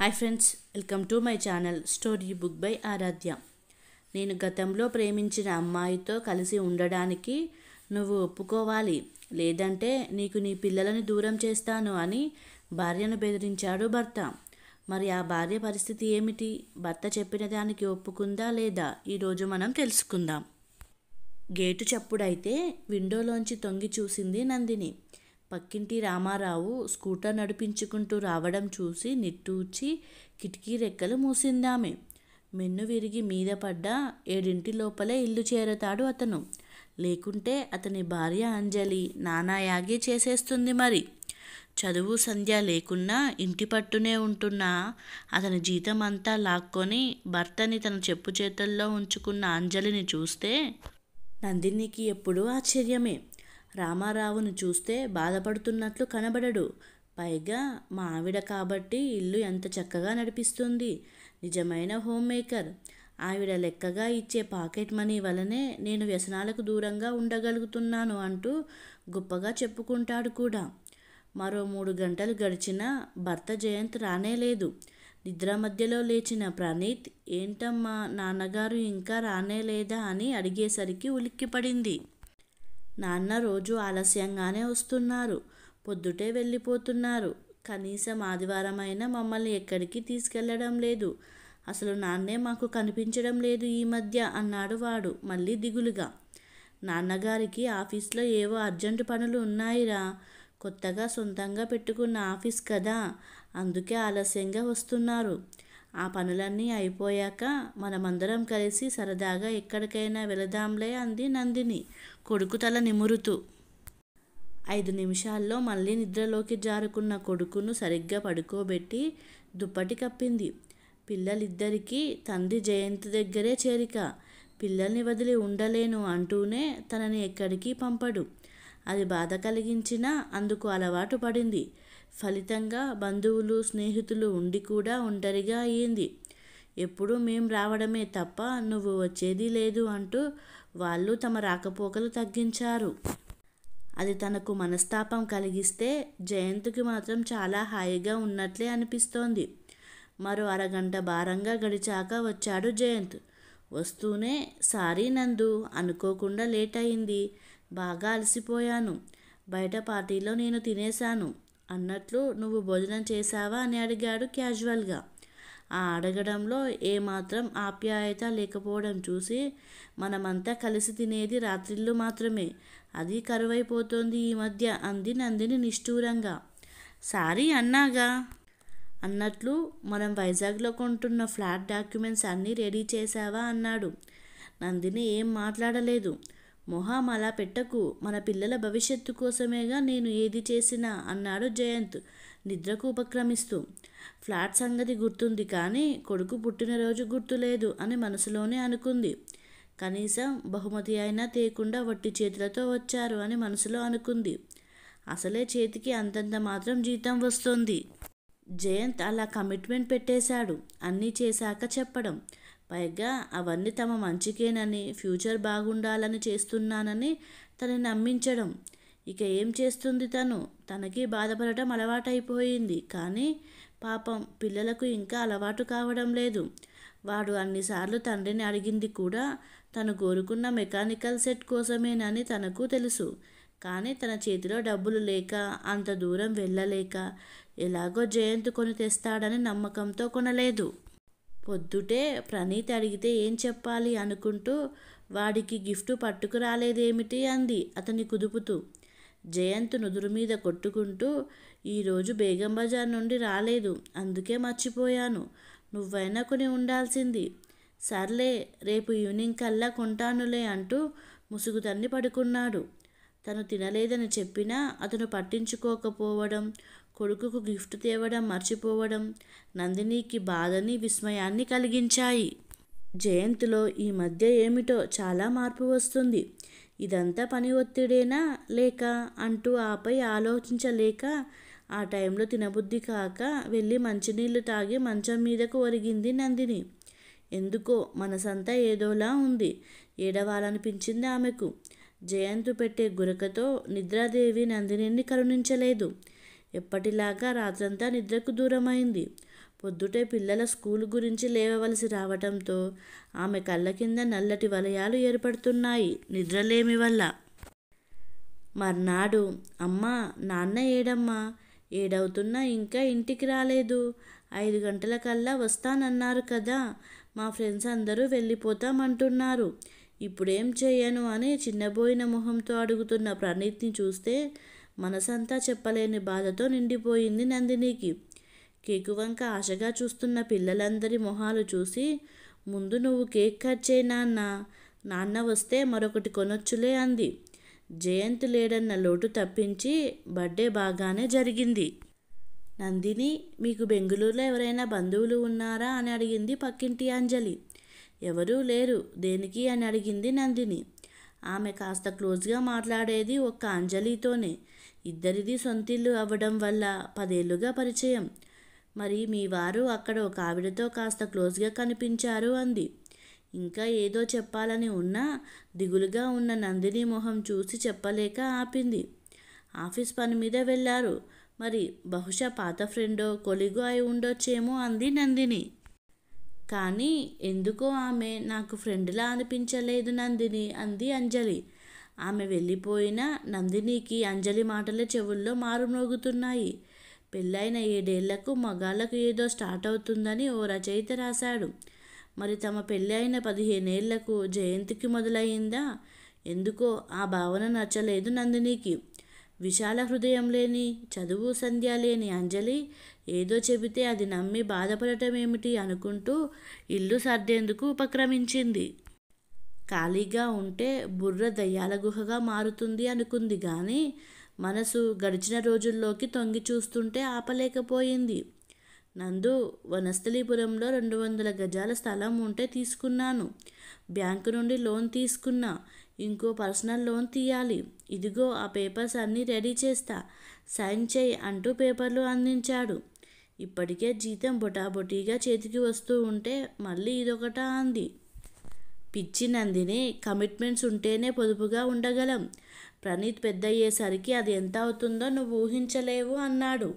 hi friends welcome to my channel story book by Aaradhya నేను గతంలో ప్రేమించిన అమ్మాయితో కలిసి ఉండడానికి నువ్వు ఒప్పుకోవాలి లేదంటే నీకు నీ పిల్లలని దూరం చేస్తాను అని భార్యను బెదిరించాడు భర్త మరి ఆ భార్య పరిస్థితి ఏమిటి భర్త చెప్పిన దానికి ఒప్పుకుందా లేదా ఈరోజు మనం తెలుసుకుందాం గేటు చప్పుడైతే విండోలోంచి తొంగి చూసింది నందిని పక్కింటి రామారావు స్కూటర్ నడిపించుకుంటూ రావడం చూసి నిట్టూర్చి కిటికీ రెక్కలు మూసిందామె మెన్ను విరిగి మీద పడ్డ ఏడింటి లోపలే ఇల్లు చేరతాడు అతను లేకుంటే అతని భార్య అంజలి నానాయాగి చేసేస్తుంది మరి చదువు సంధ్య లేకున్నా ఇంటి పట్టునే ఉంటున్నా అతని జీతం అంతా లాక్కొని భర్తని తన చెప్పు చేతుల్లో ఉంచుకున్న అంజలిని చూస్తే నందినికి ఎప్పుడూ ఆశ్చర్యమే రామారావును చూస్తే బాధపడుతున్నట్లు కనబడడు పైగా మా ఆవిడ కాబట్టి ఇల్లు ఎంత చక్కగా నడిపిస్తుంది నిజమైన హోమ్ మేకర్ ఆవిడ లెక్కగా ఇచ్చే పాకెట్ మనీ వలనే నేను వ్యసనాలకు దూరంగా ఉండగలుగుతున్నాను అంటూ గొప్పగా చెప్పుకుంటాడు కూడా మరో మూడు గంటలు గడిచినా భర్త జయంత్ రానే లేదు నిద్ర మధ్యలో లేచిన ప్రణీత్ ఏంటమ్మా నాన్నగారు ఇంకా రానే లేదా అని అడిగేసరికి ఉలిక్కిపడింది నాన్న రోజు ఆలస్యంగానే వస్తున్నారు పొద్దుటే వెళ్ళిపోతున్నారు కనీసం ఆదివారమైన మమ్మల్ని ఎక్కడికి తీసుకెళ్లడం లేదు అసలు నాన్నే మాకు కనిపించడం లేదు ఈ మధ్య అన్నాడు వాడు మళ్ళీ దిగులుగా నాన్నగారికి ఆఫీస్లో ఏవో అర్జెంటు పనులు ఉన్నాయిరా కొత్తగా సొంతంగా పెట్టుకున్న ఆఫీస్ కదా అందుకే ఆలస్యంగా వస్తున్నారు ఆ పనులన్నీ అయిపోయాక మనమందరం కలిసి సరదాగా ఎక్కడికైనా వెళదాంలే అంది నందిని కొడుకు తల నిమురుతూ ఐదు నిమిషాల్లో మళ్ళీ నిద్రలోకి జారుకున్న కొడుకును సరిగ్గా పడుకోబెట్టి దుప్పటి కప్పింది పిల్లలిద్దరికీ తండ్రి జయంతి దగ్గరే చేరిక పిల్లల్ని వదిలి ఉండలేను అంటూనే తనని ఎక్కడికి పంపడు అది బాధ కలిగించినా అందుకు అలవాటు పడింది ఫలితంగా బంధువులు స్నేహితులు ఉండి కూడా ఒంటరిగా అయ్యింది ఎప్పుడు మేం రావడమే తప్ప నువ్వు వచ్చేది లేదు అంటూ వాళ్ళు తమ రాకపోకలు తగ్గించారు అది తనకు మనస్తాపం కలిగిస్తే జయంత్కి మాత్రం చాలా హాయిగా ఉన్నట్లే అనిపిస్తోంది మరో అరగంట భారంగా గడిచాక వచ్చాడు జయంత్ వస్తూనే సారీ నందు అనుకోకుండా లేట్ అయింది బాగా అలసిపోయాను బయట పార్టీలో నేను తినేశాను అన్నట్లు నువ్వు భోజనం చేశావా అని అడిగాడు క్యాజువల్గా ఆ అడగడంలో ఏమాత్రం ఆప్యాయత లేకపోవడం చూసి మనమంతా కలిసి తినేది రాత్రిళ్ళు మాత్రమే అది కరువైపోతోంది ఈ మధ్య అంది నందిని నిష్ఠూరంగా సారీ అన్నాగా అన్నట్లు మనం వైజాగ్లో కొంటున్న ఫ్లాట్ డాక్యుమెంట్స్ అన్నీ రెడీ చేశావా అన్నాడు నందిని ఏం మాట్లాడలేదు మొహాం అలా పెట్టకు మన పిల్లల భవిష్యత్తు కోసమేగా నేను ఏది చేసినా అన్నాడు జయంత్ నిద్రకు ఉపక్రమిస్తూ ఫ్లాట్ సంగతి గుర్తుంది కానీ కొడుకు పుట్టినరోజు గుర్తులేదు అని మనసులోనే అనుకుంది కనీసం బహుమతి అయినా తేకుండా వట్టి చేతులతో వచ్చారు అని మనసులో అనుకుంది అసలే చేతికి అంతంత మాత్రం జీతం వస్తుంది జయంత్ అలా కమిట్మెంట్ పెట్టేశాడు అన్నీ చేశాక చెప్పడం పైగా అవన్నీ తమ మంచికేనని ఫ్యూచర్ బాగుండాలని చేస్తున్నానని తనని నమ్మించడం ఇక ఏం చేస్తుంది తను తనకి బాధపడటం అలవాటైపోయింది కానీ పాపం పిల్లలకు ఇంకా అలవాటు కావడం లేదు వాడు అన్నిసార్లు తండ్రిని అడిగింది కూడా తను కోరుకున్న మెకానికల్ సెట్ కోసమేనని తనకు తెలుసు కానీ తన చేతిలో డబ్బులు లేక అంత దూరం వెళ్ళలేక ఎలాగో జయంత్ కొని తెస్తాడని నమ్మకంతో కొనలేదు పొద్దుటే ప్రణీత్ అడిగితే ఏం చెప్పాలి అనుకుంటూ వాడికి గిఫ్ట్ పట్టుకురాలేదేమిటి అంది అతని కుదుపుతూ జయంత్ నుదురు మీద కొట్టుకుంటూ ఈరోజు బేగం బజార్ నుండి రాలేదు అందుకే మర్చిపోయాను నువ్వైనా కొని ఉండాల్సింది సర్లే రేపు ఈవినింగ్ కల్లా కొంటానులే అంటూ ముసుగు తన్ని పడుకున్నాడు తను తినలేదని చెప్పినా అతను పట్టించుకోకపోవడం కొడుకుకు గిఫ్ట్ తేవడం మర్చిపోవడం నందినికి బాధని విస్మయాన్ని కలిగించాయి జయంతిలో ఈ మధ్య ఏమిటో చాలా మార్పు వస్తుంది ఇదంతా పని ఒత్తిడేనా లేక అంటూ ఆపై ఆలోచించలేక ఆ టైంలో తినబుద్ధి కాక వెళ్ళి మంచినీళ్ళు తాగి మంచం మీదకు ఒరిగింది నందిని ఎందుకో మనసంతా ఏదోలా ఉంది ఏడవాలనిపించింది ఆమెకు జయంతు పెట్టే గురకతో నిద్రాదేవి నందిని కరుణించలేదు ఎప్పటిలాగా రాత్రంతా నిద్రకు దూరమైంది పొద్దుటే పిల్లల స్కూల్ గురించి లేవవలసి రావటంతో ఆమె కళ్ళ కింద నల్లటి వలయాలు ఏర్పడుతున్నాయి నిద్రలేమి వల్ల మర్నాడు అమ్మా నాన్న ఏడమ్మా ఏడవుతున్నా ఇంకా ఇంటికి రాలేదు ఐదు గంటల కల్లా వస్తానన్నారు కదా మా ఫ్రెండ్స్ అందరూ వెళ్ళిపోతామంటున్నారు ఇప్పుడేం చేయను అని చిన్నబోయిన మొహంతో అడుగుతున్న ప్రణీత్ని చూస్తే మనసంతా చెప్పలేని బాధతో నిండిపోయింది నందినికి కేకు వంక ఆశగా చూస్తున్న పిల్లలందరి మొహాలు చూసి ముందు నువ్వు కేక్ కట్ చేయి నాన్న నాన్న వస్తే మరొకటి కొనొచ్చులే అంది జయంత్ లేడన్న లోటు తప్పించి బర్త్డే బాగానే జరిగింది నందిని మీకు బెంగళూరులో ఎవరైనా బంధువులు ఉన్నారా అని అడిగింది పక్కింటి అంజలి ఎవరూ లేరు దేనికి అని అడిగింది నందిని ఆమె కాస్త క్లోజ్గా మాట్లాడేది ఒక్క అంజలితోనే ఇద్దరిది సొంతిల్లు అవ్వడం వల్ల పదేళ్లుగా పరిచయం మరి మీ వారు అక్కడ ఒక ఆవిడతో కాస్త క్లోజ్గా కనిపించారు అంది ఇంకా ఏదో చెప్పాలని ఉన్నా దిగులుగా ఉన్న నందిని మొహం చూసి చెప్పలేక ఆపింది ఆఫీస్ పని మీద వెళ్ళారు మరి బహుశా పాత ఫ్రెండో కొలిగో అయి ఉండొచ్చేమో అంది నందిని కానీ ఎందుకో ఆమె నాకు ఫ్రెండ్లా అనిపించలేదు నందిని అంది అంజలి ఆమె వెళ్ళిపోయినా నందినికి అంజలి మాటల చెవుల్లో మారుమోగుతున్నాయి పెళ్ళైన ఏడేళ్లకు మగాళ్ళకు ఏదో స్టార్ట్ అవుతుందని ఓ రచయిత రాశాడు మరి తమ పెళ్ళి అయిన పదిహేనేళ్లకు జయంతికి మొదలయ్యిందా ఎందుకో ఆ భావన నచ్చలేదు నందినికి విశాల హృదయం లేని చదువు సంధ్య లేని అంజలి ఏదో చెబితే అది నమ్మి బాధపడటం ఏమిటి అనుకుంటూ ఇల్లు సర్దేందుకు ఉపక్రమించింది ఖాళీగా ఉంటే బుర్ర దయ్యాల గుహగా మారుతుంది అనుకుంది కానీ మనసు గడిచిన రోజుల్లోకి తొంగి చూస్తుంటే ఆపలేకపోయింది నందు వనస్థలీపురంలో రెండు వందల గజాల స్థలం ఉంటే తీసుకున్నాను బ్యాంకు నుండి లోన్ తీసుకున్నా ఇంకో పర్సనల్ లోన్ తీయాలి ఇదిగో ఆ పేపర్స్ అన్నీ రెడీ చేస్తా సైన్ చేయి అంటూ పేపర్లు అందించాడు ఇప్పటికే జీతం బొటాబొటీగా చేతికి వస్తూ ఉంటే మళ్ళీ ఇదొకటా అంది పిచ్చి నందిని కమిట్మెంట్స్ ఉంటేనే పొదుపుగా ఉండగలం ప్రణీత్ పెద్దయ్యేసరికి అది ఎంత అవుతుందో నువ్వు ఊహించలేవు అన్నాడు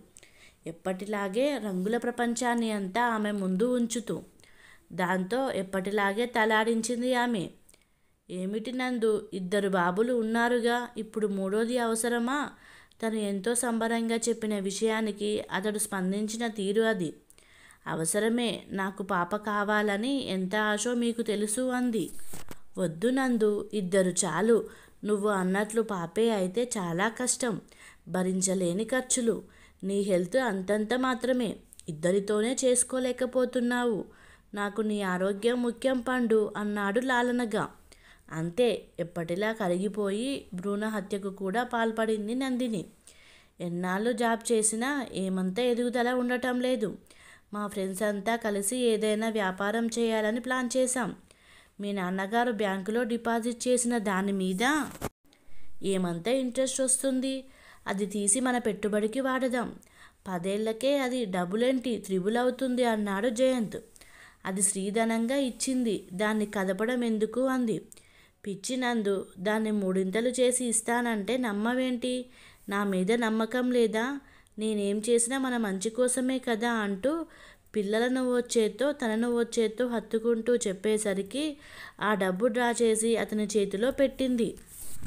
ఎప్పటిలాగే రంగుల ప్రపంచాన్ని అంతా ఆమె ముందు ఉంచుతూ దాంతో ఎప్పటిలాగే తలాడించింది ఆమె ఏమిటి నందు ఇద్దరు బాబులు ఉన్నారుగా ఇప్పుడు మూడోది అవసరమా తను ఎంతో సంబరంగా చెప్పిన విషయానికి అతడు స్పందించిన తీరు అది అవసరమే నాకు పాప కావాలని ఎంత ఆశో మీకు తెలుసు అంది వద్దు నందు ఇద్దరు చాలు నువ్వు అన్నట్లు పాపే అయితే చాలా కష్టం భరించలేని ఖర్చులు నీ హెల్త్ అంతంత మాత్రమే ఇద్దరితోనే చేసుకోలేకపోతున్నావు నాకు నీ ఆరోగ్యం ముఖ్యం పండు అన్నాడు లాలనగా అంతే ఎప్పటిలా కరిగిపోయి భ్రూణ హత్యకు కూడా పాల్పడింది నందిని ఎన్నాళ్ళు జాబ్ చేసినా ఏమంతా ఎదుగుదల ఉండటం లేదు మా ఫ్రెండ్స్ అంతా కలిసి ఏదైనా వ్యాపారం చేయాలని ప్లాన్ చేశాం మీ నాన్నగారు బ్యాంకులో డిపాజిట్ చేసిన దాని మీద ఏమంతా ఇంట్రెస్ట్ వస్తుంది అది తీసి మన పెట్టుబడికి వాడదాం పదేళ్లకే అది ఏంటి త్రిబుల్ అవుతుంది అన్నాడు జయంత్ అది శ్రీధనంగా ఇచ్చింది దాన్ని కదపడం ఎందుకు అంది పిచ్చినందు దాన్ని మూడింతలు చేసి ఇస్తానంటే నమ్మవేంటి నా మీద నమ్మకం లేదా నేనేం చేసినా మన మంచి కోసమే కదా అంటూ పిల్లలను వచ్చేతో తనను వచ్చేతో హత్తుకుంటూ చెప్పేసరికి ఆ డబ్బు డ్రా చేసి అతని చేతిలో పెట్టింది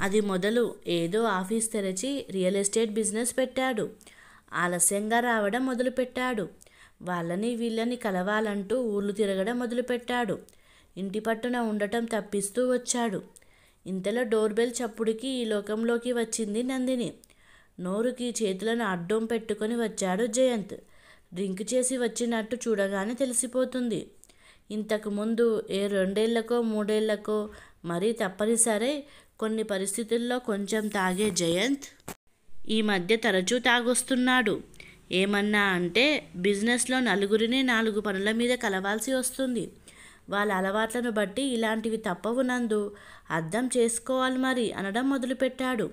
అది మొదలు ఏదో ఆఫీస్ తెరచి రియల్ ఎస్టేట్ బిజినెస్ పెట్టాడు ఆలస్యంగా రావడం మొదలుపెట్టాడు వాళ్ళని వీళ్ళని కలవాలంటూ ఊళ్ళు తిరగడం మొదలుపెట్టాడు ఇంటి పట్టున ఉండటం తప్పిస్తూ వచ్చాడు ఇంతలో డోర్బెల్ చప్పుడికి ఈ లోకంలోకి వచ్చింది నందిని నోరుకి చేతులను అడ్డం పెట్టుకొని వచ్చాడు జయంత్ డ్రింక్ చేసి వచ్చినట్టు చూడగానే తెలిసిపోతుంది ఇంతకుముందు ఏ రెండేళ్లకో మూడేళ్లకో మరీ తప్పనిసరే కొన్ని పరిస్థితుల్లో కొంచెం తాగే జయంత్ ఈ మధ్య తరచూ తాగొస్తున్నాడు ఏమన్నా అంటే బిజినెస్లో నలుగురిని నాలుగు పనుల మీద కలవాల్సి వస్తుంది వాళ్ళ అలవాట్లను బట్టి ఇలాంటివి తప్పవునందు అర్థం చేసుకోవాలి మరి అనడం మొదలుపెట్టాడు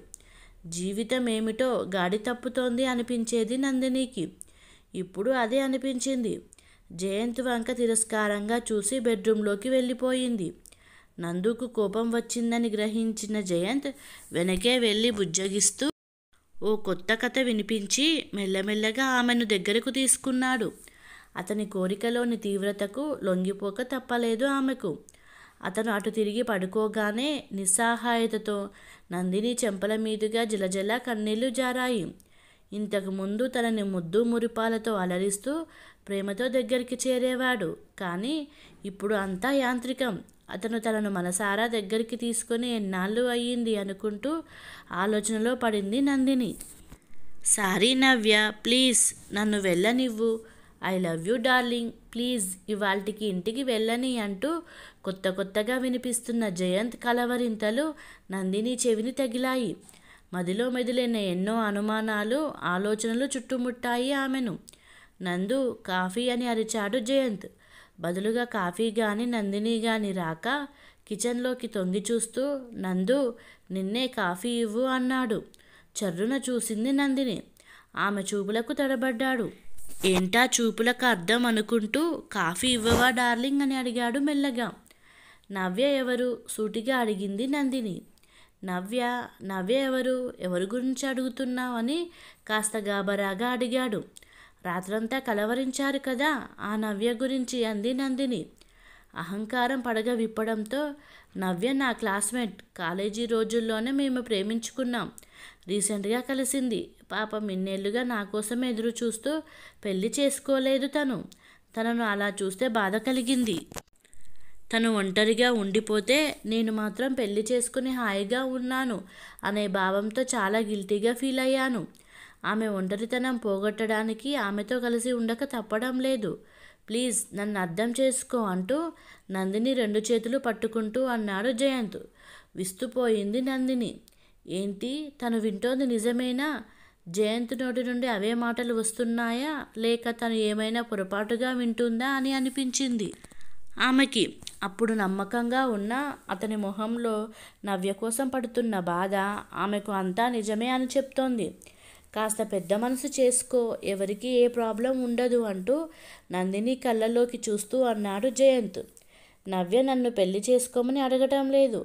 జీవితం ఏమిటో గాడి తప్పుతోంది అనిపించేది నందినికి ఇప్పుడు అదే అనిపించింది జయంత్ వంక తిరస్కారంగా చూసి బెడ్రూమ్లోకి వెళ్ళిపోయింది నందుకు కోపం వచ్చిందని గ్రహించిన జయంత్ వెనకే వెళ్ళి బుజ్జగిస్తూ ఓ కొత్త కథ వినిపించి మెల్లమెల్లగా ఆమెను దగ్గరకు తీసుకున్నాడు అతని కోరికలోని తీవ్రతకు లొంగిపోక తప్పలేదు ఆమెకు అతను అటు తిరిగి పడుకోగానే నిస్సహాయతతో నందిని చెంపల మీదుగా జలజల కన్నీళ్లు జారాయి ఇంతకుముందు తనని ముద్దు మురిపాలతో అలరిస్తూ ప్రేమతో దగ్గరికి చేరేవాడు కానీ ఇప్పుడు అంతా యాంత్రికం అతను తనను మనసారా దగ్గరికి తీసుకొని ఎన్నాళ్ళు అయ్యింది అనుకుంటూ ఆలోచనలో పడింది నందిని సారీ నవ్య ప్లీజ్ నన్ను వెళ్ళనివ్వు I love you darling please ఇవాళకి ఇంటికి వెళ్ళని అంటూ కొత్త కొత్తగా వినిపిస్తున్న జయంత్ కలవరింతలు నందిని చెవిని తగిలాయి మదిలో మెదిలైన ఎన్నో అనుమానాలు ఆలోచనలు చుట్టుముట్టాయి ఆమెను నందు కాఫీ అని అరిచాడు జయంత్ బదులుగా కాఫీ కానీ నందిని కానీ రాక కిచెన్లోకి తొంగి చూస్తూ నందు నిన్నే కాఫీ ఇవ్వు అన్నాడు చర్రున చూసింది నందిని ఆమె చూపులకు తడబడ్డాడు ఏంటా చూపులకు అర్థం అనుకుంటూ కాఫీ ఇవ్వవా డార్లింగ్ అని అడిగాడు మెల్లగా నవ్య ఎవరు సూటిగా అడిగింది నందిని నవ్య నవ్య ఎవరు ఎవరి గురించి అడుగుతున్నావు అని కాస్త గాబరాగా అడిగాడు రాత్రంతా కలవరించారు కదా ఆ నవ్య గురించి అంది నందిని అహంకారం పడగ విప్పడంతో నవ్య నా క్లాస్మేట్ కాలేజీ రోజుల్లోనే మేము ప్రేమించుకున్నాం రీసెంట్గా కలిసింది పాపం ఇన్నేళ్లుగా నా కోసం ఎదురు చూస్తూ పెళ్లి చేసుకోలేదు తను తనను అలా చూస్తే బాధ కలిగింది తను ఒంటరిగా ఉండిపోతే నేను మాత్రం పెళ్లి చేసుకుని హాయిగా ఉన్నాను అనే భావంతో చాలా గిల్టీగా ఫీల్ అయ్యాను ఆమె ఒంటరితనం పోగొట్టడానికి ఆమెతో కలిసి ఉండక తప్పడం లేదు ప్లీజ్ నన్ను అర్థం చేసుకో అంటూ నందిని రెండు చేతులు పట్టుకుంటూ అన్నాడు జయంత్ విస్తుపోయింది నందిని ఏంటి తను వింటోంది నిజమేనా జయంత్ నోటి నుండి అవే మాటలు వస్తున్నాయా లేక తను ఏమైనా పొరపాటుగా వింటుందా అని అనిపించింది ఆమెకి అప్పుడు నమ్మకంగా ఉన్న అతని మొహంలో నవ్య కోసం పడుతున్న బాధ ఆమెకు అంతా నిజమే అని చెప్తోంది కాస్త పెద్ద మనసు చేసుకో ఎవరికి ఏ ప్రాబ్లం ఉండదు అంటూ నందిని కళ్ళలోకి చూస్తూ అన్నాడు జయంత్ నవ్య నన్ను పెళ్లి చేసుకోమని అడగటం లేదు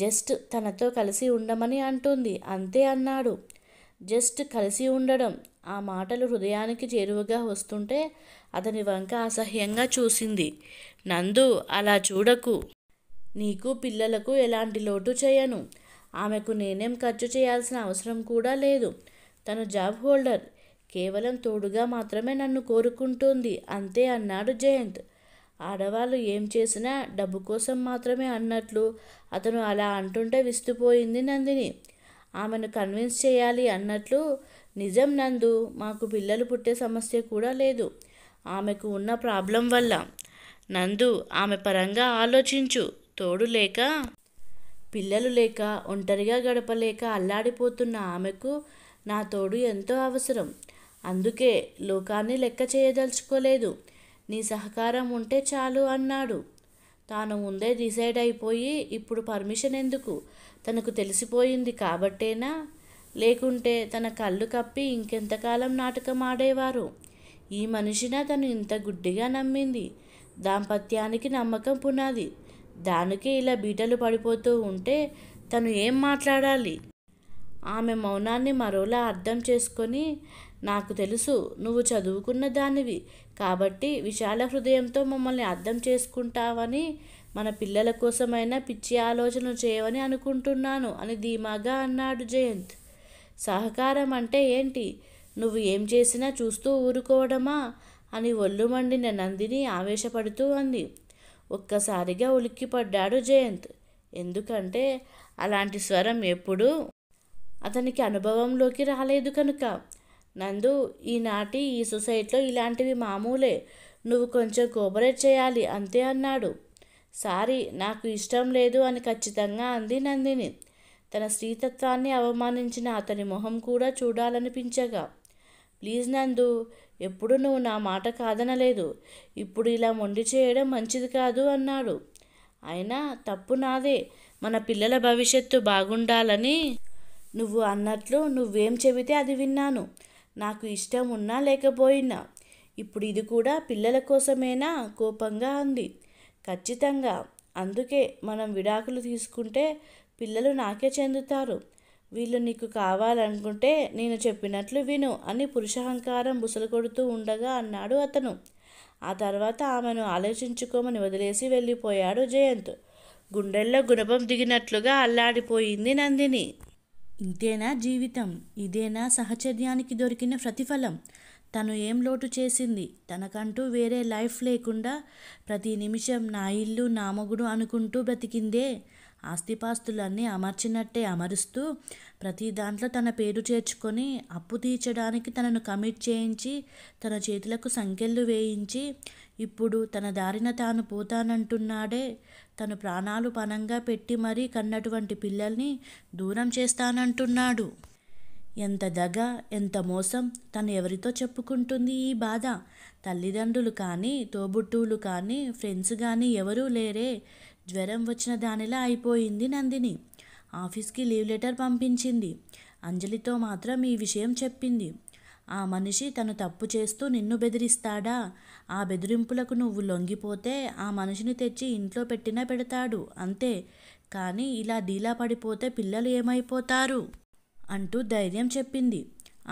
జస్ట్ తనతో కలిసి ఉండమని అంటుంది అంతే అన్నాడు జస్ట్ కలిసి ఉండడం ఆ మాటలు హృదయానికి చేరువగా వస్తుంటే అతని వంక అసహ్యంగా చూసింది నందు అలా చూడకు నీకు పిల్లలకు ఎలాంటి లోటు చేయను ఆమెకు నేనేం ఖర్చు చేయాల్సిన అవసరం కూడా లేదు తను జాబ్ హోల్డర్ కేవలం తోడుగా మాత్రమే నన్ను కోరుకుంటుంది అంతే అన్నాడు జయంత్ ఆడవాళ్ళు ఏం చేసినా డబ్బు కోసం మాత్రమే అన్నట్లు అతను అలా అంటుంటే విస్తుపోయింది నందిని ఆమెను కన్విన్స్ చేయాలి అన్నట్లు నిజం నందు మాకు పిల్లలు పుట్టే సమస్య కూడా లేదు ఆమెకు ఉన్న ప్రాబ్లం వల్ల నందు ఆమె పరంగా ఆలోచించు తోడు లేక పిల్లలు లేక ఒంటరిగా గడపలేక అల్లాడిపోతున్న ఆమెకు నా తోడు ఎంతో అవసరం అందుకే లోకాన్ని లెక్క చేయదలుచుకోలేదు నీ సహకారం ఉంటే చాలు అన్నాడు తాను ముందే డిసైడ్ అయిపోయి ఇప్పుడు పర్మిషన్ ఎందుకు తనకు తెలిసిపోయింది కాబట్టేనా లేకుంటే తన కళ్ళు కప్పి ఇంకెంతకాలం నాటకం ఆడేవారు ఈ మనిషిన తను ఇంత గుడ్డిగా నమ్మింది దాంపత్యానికి నమ్మకం పునాది దానికే ఇలా బీటలు పడిపోతూ ఉంటే తను ఏం మాట్లాడాలి ఆమె మౌనాన్ని మరోలా అర్థం చేసుకొని నాకు తెలుసు నువ్వు చదువుకున్న దానివి కాబట్టి విశాల హృదయంతో మమ్మల్ని అర్థం చేసుకుంటావని మన పిల్లల కోసమైనా పిచ్చి ఆలోచన చేయవని అనుకుంటున్నాను అని ధీమాగా అన్నాడు జయంత్ సహకారం అంటే ఏంటి నువ్వు ఏం చేసినా చూస్తూ ఊరుకోవడమా అని ఒళ్ళు మండిన నందిని ఆవేశపడుతూ అంది ఒక్కసారిగా ఉలిక్కిపడ్డాడు జయంత్ ఎందుకంటే అలాంటి స్వరం ఎప్పుడూ అతనికి అనుభవంలోకి రాలేదు కనుక నందు ఈనాటి ఈ సొసైటీలో ఇలాంటివి మామూలే నువ్వు కొంచెం కోపరేట్ చేయాలి అంతే అన్నాడు సారీ నాకు ఇష్టం లేదు అని ఖచ్చితంగా అంది నందిని తన స్త్రీతత్వాన్ని అవమానించిన అతని మొహం కూడా చూడాలనిపించగా ప్లీజ్ నందు ఎప్పుడు నువ్వు నా మాట కాదనలేదు ఇప్పుడు ఇలా మొండి చేయడం మంచిది కాదు అన్నాడు అయినా తప్పు నాదే మన పిల్లల భవిష్యత్తు బాగుండాలని నువ్వు అన్నట్లు నువ్వేం చెబితే అది విన్నాను నాకు ఇష్టం ఉన్నా లేకపోయినా ఇప్పుడు ఇది కూడా పిల్లల కోసమేనా కోపంగా అంది ఖచ్చితంగా అందుకే మనం విడాకులు తీసుకుంటే పిల్లలు నాకే చెందుతారు వీళ్ళు నీకు కావాలనుకుంటే నేను చెప్పినట్లు విను అని పురుషహంకారం బుసలు కొడుతూ ఉండగా అన్నాడు అతను ఆ తర్వాత ఆమెను ఆలోచించుకోమని వదిలేసి వెళ్ళిపోయాడు జయంత్ గుండెల్లో గుణపం దిగినట్లుగా అల్లాడిపోయింది నందిని ఇంతేనా జీవితం ఇదేనా సహచర్యానికి దొరికిన ప్రతిఫలం తను ఏం లోటు చేసింది తనకంటూ వేరే లైఫ్ లేకుండా ప్రతి నిమిషం నా ఇల్లు నామగుడు అనుకుంటూ బ్రతికిందే ఆస్తిపాస్తులన్నీ అమర్చినట్టే అమరుస్తూ ప్రతి దాంట్లో తన పేరు చేర్చుకొని అప్పు తీర్చడానికి తనను కమిట్ చేయించి తన చేతులకు సంఖ్యలు వేయించి ఇప్పుడు తన దారిన తాను పోతానంటున్నాడే తను ప్రాణాలు పణంగా పెట్టి మరీ కన్నటువంటి పిల్లల్ని దూరం చేస్తానంటున్నాడు ఎంత దగ ఎంత మోసం తను ఎవరితో చెప్పుకుంటుంది ఈ బాధ తల్లిదండ్రులు కానీ తోబుట్టువులు కానీ ఫ్రెండ్స్ కానీ ఎవరూ లేరే జ్వరం వచ్చిన దానిలా అయిపోయింది నందిని ఆఫీస్కి లీవ్ లెటర్ పంపించింది అంజలితో మాత్రం ఈ విషయం చెప్పింది ఆ మనిషి తను తప్పు చేస్తూ నిన్ను బెదిరిస్తాడా ఆ బెదిరింపులకు నువ్వు లొంగిపోతే ఆ మనిషిని తెచ్చి ఇంట్లో పెట్టినా పెడతాడు అంతే కానీ ఇలా ఢీలా పడిపోతే పిల్లలు ఏమైపోతారు అంటూ ధైర్యం చెప్పింది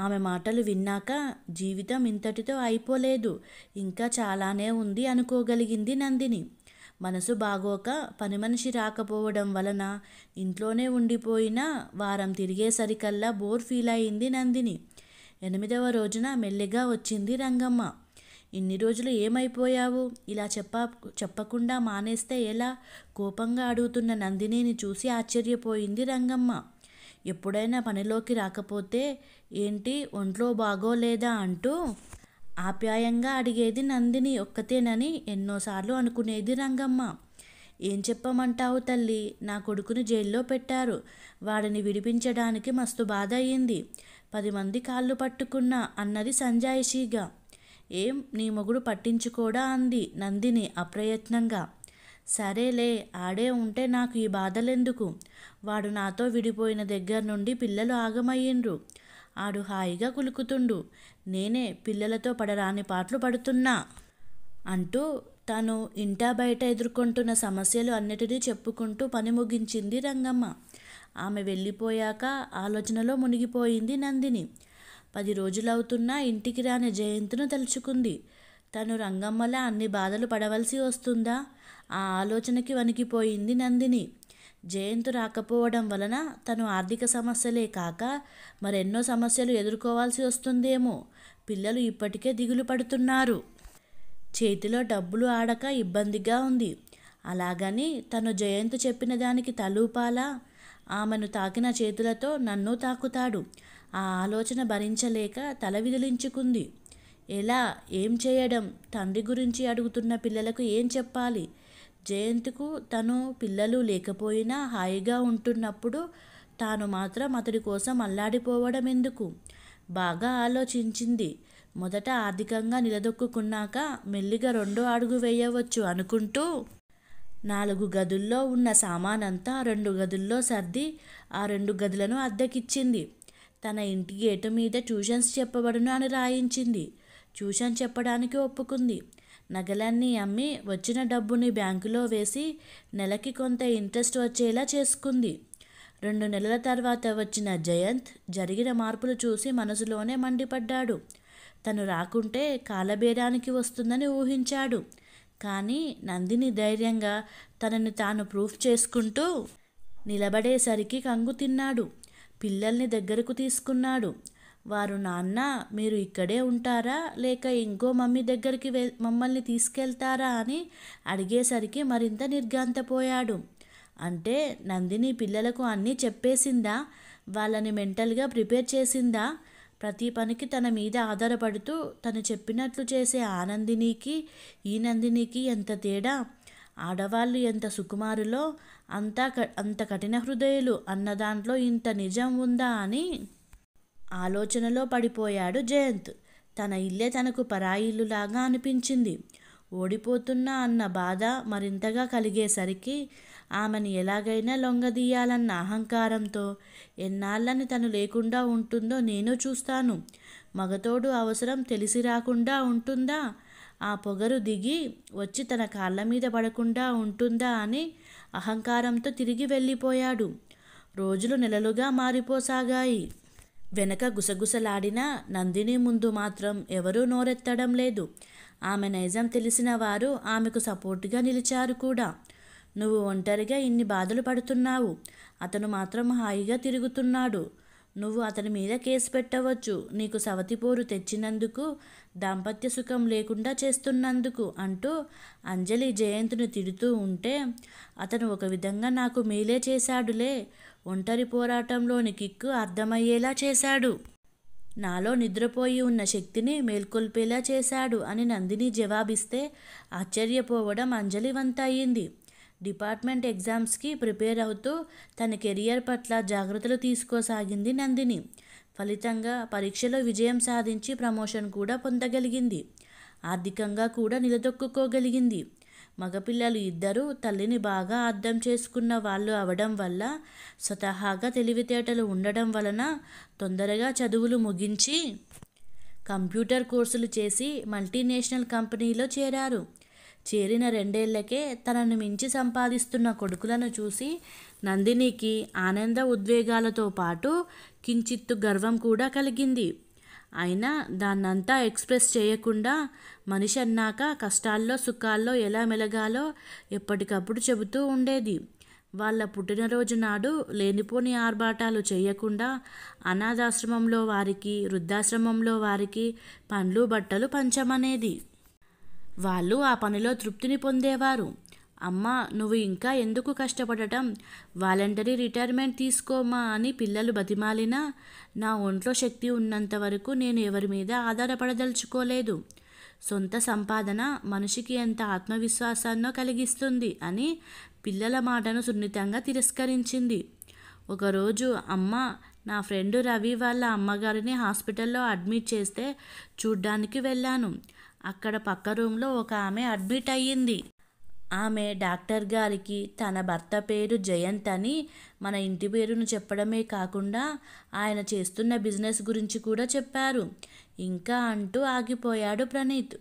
ఆమె మాటలు విన్నాక జీవితం ఇంతటితో అయిపోలేదు ఇంకా చాలానే ఉంది అనుకోగలిగింది నందిని మనసు బాగోక పని మనిషి రాకపోవడం వలన ఇంట్లోనే ఉండిపోయిన వారం తిరిగేసరికల్లా బోర్ ఫీల్ అయింది నందిని ఎనిమిదవ రోజున మెల్లిగా వచ్చింది రంగమ్మ ఇన్ని రోజులు ఏమైపోయావు ఇలా చెప్ప చెప్పకుండా మానేస్తే ఎలా కోపంగా అడుగుతున్న నందినిని చూసి ఆశ్చర్యపోయింది రంగమ్మ ఎప్పుడైనా పనిలోకి రాకపోతే ఏంటి ఒంట్లో బాగోలేదా అంటూ ఆప్యాయంగా అడిగేది నందిని ఒక్కతేనని ఎన్నోసార్లు అనుకునేది రంగమ్మ ఏం చెప్పమంటావు తల్లి నా కొడుకుని జైల్లో పెట్టారు వాడిని విడిపించడానికి మస్తు బాధ అయ్యింది పది మంది కాళ్ళు పట్టుకున్నా అన్నది సంజాయిషీగా ఏం నీ మొగుడు పట్టించుకోడా అంది నందిని అప్రయత్నంగా సరేలే ఆడే ఉంటే నాకు ఈ బాధలెందుకు వాడు నాతో విడిపోయిన దగ్గర నుండి పిల్లలు ఆగమయ్యిండ్రు ఆడు హాయిగా కులుకుతుండు నేనే పిల్లలతో పడరాని పాటలు పడుతున్నా అంటూ తను ఇంటా బయట ఎదుర్కొంటున్న సమస్యలు అన్నిటినీ చెప్పుకుంటూ పని ముగించింది రంగమ్మ ఆమె వెళ్ళిపోయాక ఆలోచనలో మునిగిపోయింది నందిని పది రోజులవుతున్నా ఇంటికి రాని జయంతిను తలుచుకుంది తను రంగమ్మలా అన్ని బాధలు పడవలసి వస్తుందా ఆ ఆలోచనకి వణికిపోయింది నందిని జయంతు రాకపోవడం వలన తను ఆర్థిక సమస్యలే కాక మరెన్నో సమస్యలు ఎదుర్కోవాల్సి వస్తుందేమో పిల్లలు ఇప్పటికే దిగులు పడుతున్నారు చేతిలో డబ్బులు ఆడక ఇబ్బందిగా ఉంది అలాగని తను జయంత్ చెప్పిన దానికి తలూపాలా ఆమెను తాకిన చేతులతో నన్ను తాకుతాడు ఆ ఆలోచన భరించలేక తల విదిలించుకుంది ఎలా ఏం చేయడం తండ్రి గురించి అడుగుతున్న పిల్లలకు ఏం చెప్పాలి జయంత్కు తను పిల్లలు లేకపోయినా హాయిగా ఉంటున్నప్పుడు తాను మాత్రం అతడి కోసం అల్లాడిపోవడం ఎందుకు బాగా ఆలోచించింది మొదట ఆర్థికంగా నిలదొక్కున్నాక మెల్లిగా రెండో అడుగు వేయవచ్చు అనుకుంటూ నాలుగు గదుల్లో ఉన్న సామానంతా రెండు గదుల్లో సర్ది ఆ రెండు గదులను అద్దెకిచ్చింది తన ఇంటి గేటు మీద ట్యూషన్స్ చెప్పబడును అని రాయించింది ట్యూషన్ చెప్పడానికి ఒప్పుకుంది నగలన్నీ అమ్మి వచ్చిన డబ్బుని బ్యాంకులో వేసి నెలకి కొంత ఇంట్రెస్ట్ వచ్చేలా చేసుకుంది రెండు నెలల తర్వాత వచ్చిన జయంత్ జరిగిన మార్పులు చూసి మనసులోనే మండిపడ్డాడు తను రాకుంటే కాలబేరానికి వస్తుందని ఊహించాడు కానీ నందిని ధైర్యంగా తనని తాను ప్రూఫ్ చేసుకుంటూ నిలబడేసరికి కంగు తిన్నాడు పిల్లల్ని దగ్గరకు తీసుకున్నాడు వారు నాన్న మీరు ఇక్కడే ఉంటారా లేక ఇంకో మమ్మీ దగ్గరికి వె మమ్మల్ని తీసుకెళ్తారా అని అడిగేసరికి మరింత నిర్గాంతపోయాడు అంటే నందిని పిల్లలకు అన్నీ చెప్పేసిందా వాళ్ళని మెంటల్గా ప్రిపేర్ చేసిందా ప్రతి పనికి తన మీద ఆధారపడుతూ తను చెప్పినట్లు చేసే ఆ నందినికి ఈ నందినికి ఎంత తేడా ఆడవాళ్ళు ఎంత సుకుమారులో అంత అంత కఠిన హృదయులు అన్న దాంట్లో ఇంత నిజం ఉందా అని ఆలోచనలో పడిపోయాడు జయంత్ తన ఇల్లే తనకు పరాయిల్లులాగా అనిపించింది ఓడిపోతున్నా అన్న బాధ మరింతగా కలిగేసరికి ఆమెను ఎలాగైనా లొంగదీయాలన్న అహంకారంతో ఎన్నాళ్ళని తను లేకుండా ఉంటుందో నేను చూస్తాను మగతోడు అవసరం తెలిసి రాకుండా ఉంటుందా ఆ పొగరు దిగి వచ్చి తన కాళ్ళ మీద పడకుండా ఉంటుందా అని అహంకారంతో తిరిగి వెళ్ళిపోయాడు రోజులు నెలలుగా మారిపోసాగాయి వెనక గుసగుసలాడినా నందిని ముందు మాత్రం ఎవరూ నోరెత్తడం లేదు ఆమె నైజం తెలిసిన వారు ఆమెకు సపోర్ట్గా నిలిచారు కూడా నువ్వు ఒంటరిగా ఇన్ని బాధలు పడుతున్నావు అతను మాత్రం హాయిగా తిరుగుతున్నాడు నువ్వు అతని మీద కేసు పెట్టవచ్చు నీకు సవతిపోరు తెచ్చినందుకు దాంపత్య సుఖం లేకుండా చేస్తున్నందుకు అంటూ అంజలి జయంతిని తిడుతూ ఉంటే అతను ఒక విధంగా నాకు మేలే చేశాడులే ఒంటరి పోరాటంలోని కిక్కు అర్థమయ్యేలా చేశాడు నాలో నిద్రపోయి ఉన్న శక్తిని మేల్కొల్పేలా చేశాడు అని నందిని జవాబిస్తే ఆశ్చర్యపోవడం అంజలి వంతయింది డిపార్ట్మెంట్ ఎగ్జామ్స్కి ప్రిపేర్ అవుతూ తన కెరియర్ పట్ల జాగ్రత్తలు తీసుకోసాగింది నందిని ఫలితంగా పరీక్షలో విజయం సాధించి ప్రమోషన్ కూడా పొందగలిగింది ఆర్థికంగా కూడా నిలదొక్కుకోగలిగింది మగపిల్లలు ఇద్దరూ తల్లిని బాగా అర్థం చేసుకున్న వాళ్ళు అవడం వల్ల స్వతహాగా తెలివితేటలు ఉండడం వలన తొందరగా చదువులు ముగించి కంప్యూటర్ కోర్సులు చేసి మల్టీనేషనల్ కంపెనీలో చేరారు చేరిన రెండేళ్లకే తనను మించి సంపాదిస్తున్న కొడుకులను చూసి నందినికి ఆనంద ఉద్వేగాలతో పాటు కించిత్తు గర్వం కూడా కలిగింది అయినా దాన్నంతా ఎక్స్ప్రెస్ చేయకుండా మనిషి అన్నాక కష్టాల్లో సుఖాల్లో ఎలా మెలగాలో ఎప్పటికప్పుడు చెబుతూ ఉండేది వాళ్ళ పుట్టినరోజు నాడు లేనిపోని ఆర్భాటాలు చేయకుండా అనాథాశ్రమంలో వారికి వృద్ధాశ్రమంలో వారికి పండ్లు బట్టలు పంచమనేది వాళ్ళు ఆ పనిలో తృప్తిని పొందేవారు అమ్మ నువ్వు ఇంకా ఎందుకు కష్టపడటం వాలంటరీ రిటైర్మెంట్ తీసుకోమా అని పిల్లలు బతిమాలినా నా ఒంట్లో శక్తి ఉన్నంత వరకు నేను ఎవరి మీద ఆధారపడదలుచుకోలేదు సొంత సంపాదన మనిషికి ఎంత ఆత్మవిశ్వాసాన్నో కలిగిస్తుంది అని పిల్లల మాటను సున్నితంగా తిరస్కరించింది ఒకరోజు అమ్మ నా ఫ్రెండ్ రవి వాళ్ళ అమ్మగారిని హాస్పిటల్లో అడ్మిట్ చేస్తే చూడ్డానికి వెళ్ళాను అక్కడ పక్క రూమ్లో ఒక ఆమె అడ్మిట్ అయ్యింది ఆమె డాక్టర్ గారికి తన భర్త పేరు జయంత్ అని మన ఇంటి పేరును చెప్పడమే కాకుండా ఆయన చేస్తున్న బిజినెస్ గురించి కూడా చెప్పారు ఇంకా అంటూ ఆగిపోయాడు ప్రణీత్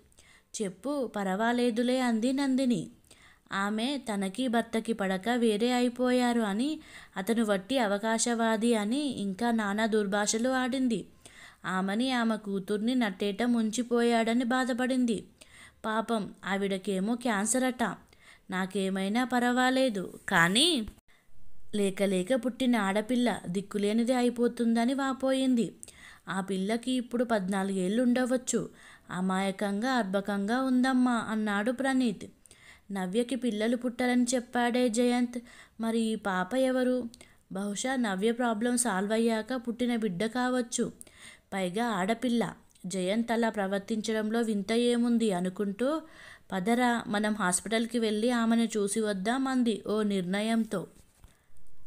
చెప్పు పర్వాలేదులే అంది నందిని ఆమె తనకి భర్తకి పడక వేరే అయిపోయారు అని అతను వట్టి అవకాశవాది అని ఇంకా నానా దుర్భాషలు ఆడింది ఆమెని ఆమె కూతుర్ని నట్టేట ముంచిపోయాడని బాధపడింది పాపం ఆవిడకేమో క్యాన్సర్ అట నాకేమైనా పర్వాలేదు కానీ లేక లేక పుట్టిన ఆడపిల్ల దిక్కులేనిది అయిపోతుందని వాపోయింది ఆ పిల్లకి ఇప్పుడు పద్నాలుగేళ్ళు ఉండవచ్చు అమాయకంగా అర్భకంగా ఉందమ్మా అన్నాడు ప్రణీత్ నవ్యకి పిల్లలు పుట్టాలని చెప్పాడే జయంత్ మరి ఈ పాప ఎవరు బహుశా నవ్య ప్రాబ్లం సాల్వ్ అయ్యాక పుట్టిన బిడ్డ కావచ్చు పైగా ఆడపిల్ల జయంత్ అలా ప్రవర్తించడంలో వింత ఏముంది అనుకుంటూ పదరా మనం హాస్పిటల్కి వెళ్ళి ఆమెను చూసి వద్దాం అంది ఓ నిర్ణయంతో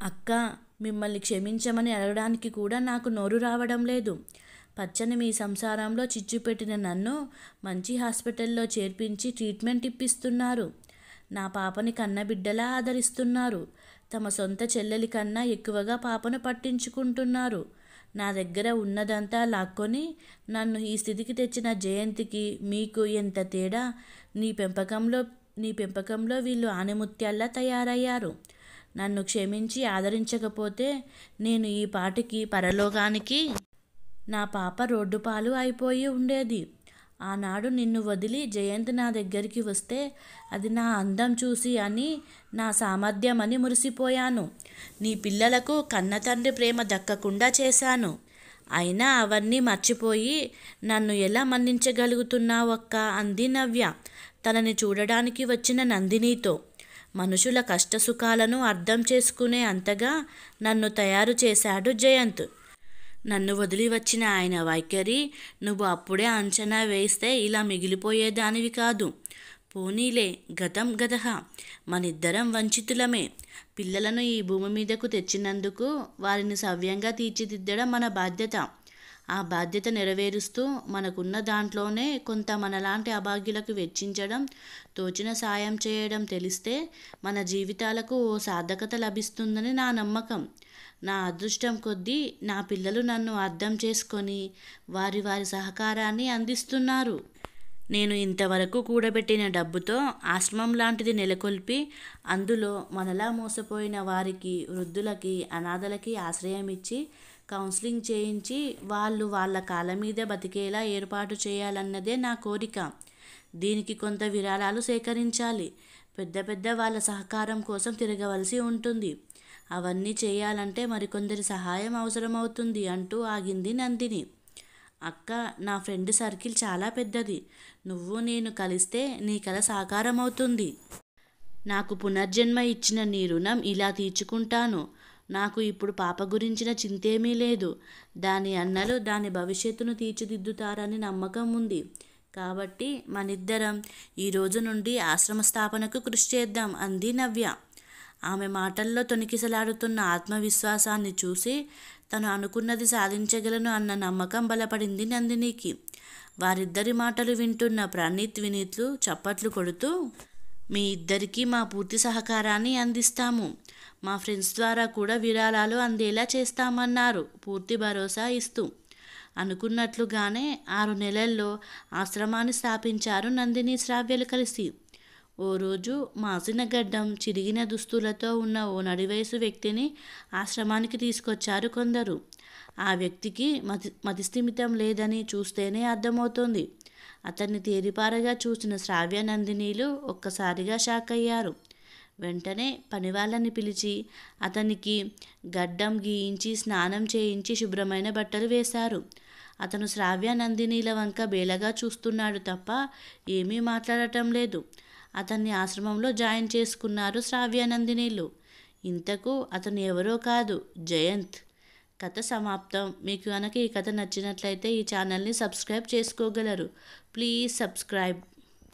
అక్క మిమ్మల్ని క్షమించమని అడగడానికి కూడా నాకు నోరు రావడం లేదు పచ్చని మీ సంసారంలో చిచ్చుపెట్టిన నన్ను మంచి హాస్పిటల్లో చేర్పించి ట్రీట్మెంట్ ఇప్పిస్తున్నారు నా పాపని కన్నబిడ్డలా ఆదరిస్తున్నారు తమ సొంత చెల్లెలి కన్నా ఎక్కువగా పాపను పట్టించుకుంటున్నారు నా దగ్గర ఉన్నదంతా లాక్కొని నన్ను ఈ స్థితికి తెచ్చిన జయంతికి మీకు ఎంత తేడా నీ పెంపకంలో నీ పెంపకంలో వీళ్ళు ఆనిముత్యాల్లా తయారయ్యారు నన్ను క్షమించి ఆదరించకపోతే నేను ఈ పాటికి పరలోకానికి నా పాప రోడ్డు పాలు అయిపోయి ఉండేది ఆనాడు నిన్ను వదిలి జయంత్ నా దగ్గరికి వస్తే అది నా అందం చూసి అని నా సామర్థ్యం అని మురిసిపోయాను నీ పిల్లలకు కన్నతండ్రి ప్రేమ దక్కకుండా చేశాను అయినా అవన్నీ మర్చిపోయి నన్ను ఎలా మన్నించగలుగుతున్నావక్క అంది నవ్య తనని చూడడానికి వచ్చిన నందినితో మనుషుల కష్టసుఖాలను అర్థం చేసుకునే అంతగా నన్ను తయారు చేశాడు జయంత్ నన్ను వదిలి వచ్చిన ఆయన వైఖరి నువ్వు అప్పుడే అంచనా వేస్తే ఇలా మిగిలిపోయేదానివి కాదు పోనీలే గతం గతహ మనిద్దరం వంచితులమే పిల్లలను ఈ భూమి మీదకు తెచ్చినందుకు వారిని సవ్యంగా తీర్చిదిద్దడం మన బాధ్యత ఆ బాధ్యత నెరవేరుస్తూ మనకున్న దాంట్లోనే కొంత మనలాంటి అభాగ్యులకు వెచ్చించడం తోచిన సాయం చేయడం తెలిస్తే మన జీవితాలకు ఓ సార్థకత లభిస్తుందని నా నమ్మకం నా అదృష్టం కొద్దీ నా పిల్లలు నన్ను అర్థం చేసుకొని వారి వారి సహకారాన్ని అందిస్తున్నారు నేను ఇంతవరకు కూడబెట్టిన డబ్బుతో ఆశ్రమం లాంటిది నెలకొల్పి అందులో మనలా మోసపోయిన వారికి వృద్ధులకి అనాథలకి ఆశ్రయం ఇచ్చి కౌన్సిలింగ్ చేయించి వాళ్ళు వాళ్ళ కాళ్ళ మీద బతికేలా ఏర్పాటు చేయాలన్నదే నా కోరిక దీనికి కొంత విరాళాలు సేకరించాలి పెద్ద పెద్ద వాళ్ళ సహకారం కోసం తిరగవలసి ఉంటుంది అవన్నీ చేయాలంటే మరికొందరి సహాయం అవసరమవుతుంది అంటూ ఆగింది నందిని అక్క నా ఫ్రెండ్ సర్కిల్ చాలా పెద్దది నువ్వు నేను కలిస్తే నీ కల సాకారం అవుతుంది నాకు పునర్జన్మ ఇచ్చిన నీ రుణం ఇలా తీర్చుకుంటాను నాకు ఇప్పుడు పాప గురించిన చింతేమీ లేదు దాని అన్నలు దాని భవిష్యత్తును తీర్చిదిద్దుతారని నమ్మకం ఉంది కాబట్టి మనిద్దరం ఈ రోజు నుండి ఆశ్రమ స్థాపనకు కృషి చేద్దాం అంది నవ్య ఆమె మాటల్లో తొణికిసలాడుతున్న ఆత్మవిశ్వాసాన్ని చూసి తను అనుకున్నది సాధించగలను అన్న నమ్మకం బలపడింది నందినికి వారిద్దరి మాటలు వింటున్న ప్రణీత్ వినీత్లు చప్పట్లు కొడుతూ మీ ఇద్దరికీ మా పూర్తి సహకారాన్ని అందిస్తాము మా ఫ్రెండ్స్ ద్వారా కూడా విరాళాలు అందేలా చేస్తామన్నారు పూర్తి భరోసా ఇస్తూ అనుకున్నట్లుగానే ఆరు నెలల్లో ఆశ్రమాన్ని స్థాపించారు నందిని శ్రావ్యలు కలిసి ఓ రోజు మాసిన గడ్డం చిరిగిన దుస్తులతో ఉన్న ఓ నడివయసు వ్యక్తిని ఆశ్రమానికి తీసుకొచ్చారు కొందరు ఆ వ్యక్తికి మతి మతిస్థిమితం లేదని చూస్తేనే అర్థమవుతోంది అతన్ని తేరిపారగా చూసిన నందినీలు ఒక్కసారిగా షాక్ అయ్యారు వెంటనే పనివాళ్ళని పిలిచి అతనికి గడ్డం గీయించి స్నానం చేయించి శుభ్రమైన బట్టలు వేశారు అతను శ్రావ్యానందినీల వంక బేలగా చూస్తున్నాడు తప్ప ఏమీ మాట్లాడటం లేదు అతన్ని ఆశ్రమంలో జాయిన్ చేసుకున్నారు శ్రావ్యానందినీలు ఇంతకు అతను ఎవరో కాదు జయంత్ కథ సమాప్తం మీకు కనుక ఈ కథ నచ్చినట్లయితే ఈ ఛానల్ని సబ్స్క్రైబ్ చేసుకోగలరు ప్లీజ్ సబ్స్క్రైబ్